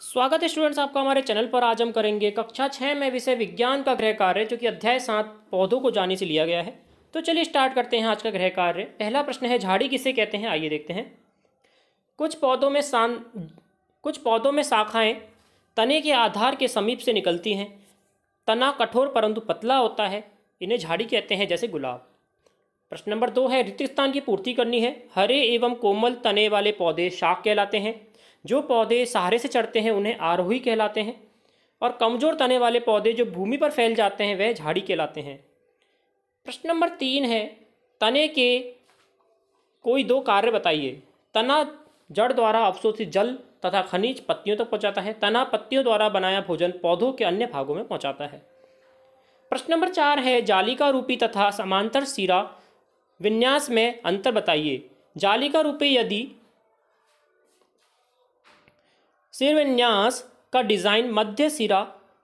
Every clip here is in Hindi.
स्वागत है स्टूडेंट्स आपका हमारे चैनल पर आज हम करेंगे कक्षा छः में विषय विज्ञान का गृह कार्य जो कि अध्याय सात पौधों को जाने से लिया गया है तो चलिए स्टार्ट करते हैं आज का गृह कार्य पहला प्रश्न है झाड़ी किसे कहते हैं आइए देखते हैं कुछ पौधों में शां कुछ पौधों में शाखाएँ तने के आधार के समीप से निकलती हैं तना कठोर परंतु पतला होता है इन्हें झाड़ी कहते हैं जैसे गुलाब प्रश्न नंबर दो है रिक्त स्थान की पूर्ति करनी है हरे एवं कोमल तने वाले पौधे शाख कहलाते हैं जो पौधे सहारे से चढ़ते हैं उन्हें आरोही कहलाते हैं और कमज़ोर तने वाले पौधे जो भूमि पर फैल जाते हैं वह झाड़ी कहलाते हैं प्रश्न नंबर तीन है तने के कोई दो कार्य बताइए तना जड़ द्वारा अवशोषित जल तथा खनिज पत्तियों तक तो पहुंचाता है तना पत्तियों द्वारा बनाया भोजन पौधों के अन्य भागों में पहुंचाता है प्रश्न नंबर चार है जालिका रूपी तथा समांतर सिरा विन्यास में अंतर बताइए जालिका रूपी यदि विन्यास का डिज़ाइन मध्य सिरा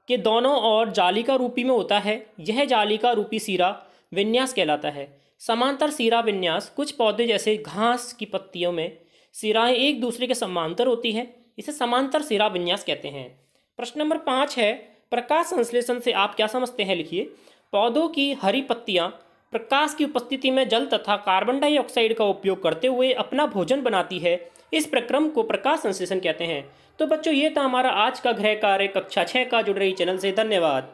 के दोनों ओर जालिका रूपी में होता है यह जालिका रूपी सिरा विन्यास कहलाता है समांतर सिरा विन्यास कुछ पौधे जैसे घास की पत्तियों में सिराएँ एक दूसरे के समांतर होती है इसे समांतर सिरा विन्यास कहते हैं प्रश्न नंबर पाँच है प्रकाश संश्लेषण से आप क्या समझते हैं लिखिए पौधों की हरी पत्तियाँ प्रकाश की उपस्थिति में जल तथा कार्बन डाइऑक्साइड का उपयोग करते हुए अपना भोजन बनाती है इस प्रक्रम को प्रकाश संश्लेषण कहते हैं तो बच्चों ये था हमारा आज का गृह कार्य कक्षा छः का जुड़ रही चैनल से धन्यवाद